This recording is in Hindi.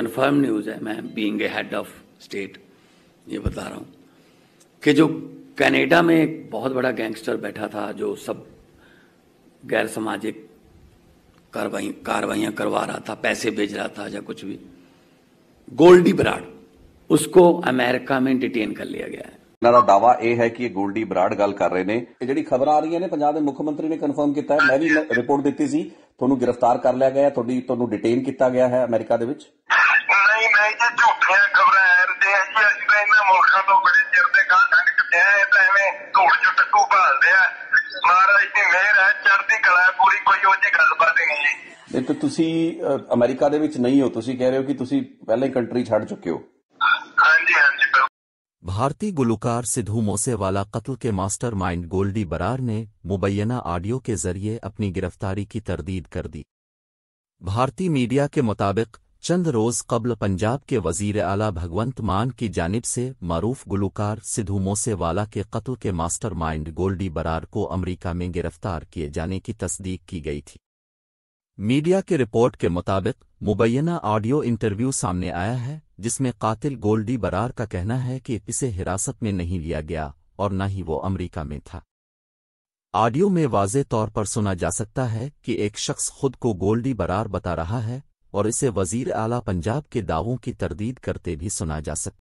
कंफर्म न्यूज़ है मैं being a head of state ये बता रहा हूँ कि जो कनाडा में एक बहुत बड़ा गैंगस्टर बैठा था जो सब गैर सामाजिक कार्रवाई कार्रवाइयाँ करवा रहा था पैसे भेज रहा था या कुछ भी गोल्डी बराड उसको अमेरिका में डिटेन कर लिया गया है दावा ਦਾ ਦਾਵਾ ਇਹ ਹੈ ਕਿ ਇਹ ਗੋਲਡੀ ਬਰਾੜ ਗੱਲ ਕਰ ਰਹੇ ਨੇ ਇਹ ਜਿਹੜੀ ਖਬਰਾਂ ਆ ਰਹੀਆਂ ਨੇ ਪੰਜਾਬ ਦੇ ਮੁੱਖ ਮੰਤਰੀ ਨੇ ਕਨਫਰਮ ਕੀਤਾ ਹੈ ਮੈਂ ਵੀ ਰਿਪੋਰਟ ਦਿੱਤੀ ਸੀ ਤੁਹਾਨੂੰ ਗ੍ਰਿਫਤਾਰ ਕਰ ਲਿਆ ਗਿਆ ਤੁਹਾਡੀ ਤੁਹਾਨੂੰ ਡਿਟੇਨ ਕੀਤਾ ਗਿਆ ਹੈ ਅਮਰੀਕਾ ਦੇ ਵਿੱਚ ਦੇਸ਼ ਵਿੱਚ ਅਸੀਂ ਤਾਂ ਇਹਨਾਂ ਮੁਲਕਾਂ ਤੋਂ ਬੜੇ ਚਿਰ ਦੇ ਗਾਂ ਠੰਡ ਕੱਟਿਆ ਇਹ ਤਾਂ ਐਵੇਂ ਧੂੜ ਚ ਟੱਕੂ ਭਾਲਦੇ ਆ ਮਹਾਰਾਜ ਦੀ ਮਿਹਰ ਹੈ ਚੜ੍ਹਦੀ ਕਲਾ ਪੂਰੀ ਕੋਈ ਉਹ ਜੀ ਗੱਲਬਾਤ ਨਹੀਂ ਜੀ ਇਹ ਤਾਂ ਤੁਸੀਂ ਅਮਰੀਕਾ ਦੇ ਵਿੱਚ ਨਹੀਂ ਹੋ ਤੁਸੀਂ ਕਹਿ ਰਹੇ ਹੋ ਕਿ ਤੁਸੀਂ ਪਹਿਲਾਂ ਹੀ ਕੰਟਰੀ ਛੱਡ ਚੁੱਕੇ ਹੋ ਹਾਂਜੀ ਹਾਂਜੀ भारतीय गुलकार सिद्धू मूसेवाला कत्ल के मास्टरमाइंड गोल्डी बरार ने मुबैना ऑडियो के जरिए अपनी गिरफ्तारी की तरदीद कर दी भारतीय मीडिया के मुताबिक चंद रोज कबल पंजाब के वजीर आला भगवंत मान की जानिब से मरूफ गुलूकार सिद्धू मूसेवाला के कत्ल के मास्टरमाइंड गोल्डी बरार को अमरीका में गिरफ्तार किए जाने की तस्दीक की गई थी मीडिया के रिपोर्ट के मुताबिक मुबैना ऑडियो इंटरव्यू सामने आया है जिसमें कातिल गोल्डी बरार का कहना है कि इसे हिरासत में नहीं लिया गया और न ही वो अमरीका में था ऑडियो में वाज तौर पर सुना जा सकता है कि एक शख्स खुद को गोल्डी बरार बता रहा है और इसे वजीर आला पंजाब के दावों की तरदीद करते भी सुना जा सकता